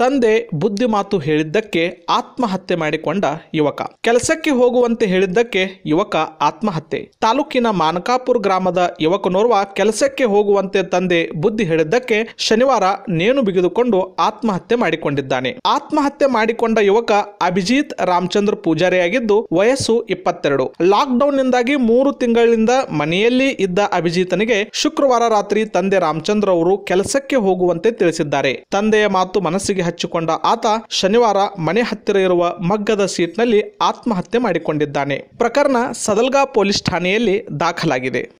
ತಂದೆ ಬುದ್ಧಿ ಮಾತು ಹೇಳಿದ್ದಕ್ಕೆ ಆತ್ಮಹತ್ಯೆ ಮಾಡಿಕೊಂಡ ಯುವಕ ಕೆಲಸಕ್ಕೆ ಹೋಗುವಂತೆ ಹೇಳಿದ್ದಕ್ಕೆ ಯುವಕ ಆತ್ಮಹತ್ಯೆ ತಾಲೂಕಿನ ಮಾನಕಾಪುರ ಗ್ರಾಮದ ಯುವಕನೋರ್ವ ಕೆಲಸಕ್ಕೆ ಹೋಗುವಂತೆ ತಂದೆ ಬುದ್ಧಿ ಹೇಳಿದ್ದಕ್ಕೆ ಶನಿವಾರ ನೇಣು ಬಿಗಿದುಕೊಂಡು ಆತ್ಮಹತ್ಯೆ ಮಾಡಿಕೊಂಡಿದ್ದಾನೆ ಆತ್ಮಹತ್ಯೆ ಮಾಡಿಕೊಂಡ ಯುವಕ ಅಭಿಜಿತ್ ರಾಮಚಂದ್ರ ಪೂಜಾರಿಯಾಗಿದ್ದು ವಯಸ್ಸು ಇಪ್ಪತ್ತೆರಡು ಲಾಕ್ಡೌನ್ ನಿಂದಾಗಿ ಮೂರು ತಿಂಗಳಿಂದ ಮನೆಯಲ್ಲಿ ಇದ್ದ ಅಭಿಜಿತನಿಗೆ ಶುಕ್ರವಾರ ರಾತ್ರಿ ತಂದೆ ರಾಮಚಂದ್ರ ಅವರು ಕೆಲಸಕ್ಕೆ ಹೋಗುವಂತೆ ತಿಳಿಸಿದ್ದಾರೆ ತಂದೆಯ ಮಾತು ಮನಸ್ಸಿಗೆ ಹಚ್ಚಿಕೊಂಡ ಆತ ಶನಿವಾರ ಮನೆ ಹತ್ತಿರ ಇರುವ ಮಗ್ಗದ ಸೀಟ್ನಲ್ಲಿ ಆತ್ಮಹತ್ಯೆ ಮಾಡಿಕೊಂಡಿದ್ದಾನೆ ಪ್ರಕರಣ ಸದಲ್ಗಾ ಪೊಲೀಸ್ ಠಾಣೆಯಲ್ಲಿ ದಾಖಲಾಗಿದೆ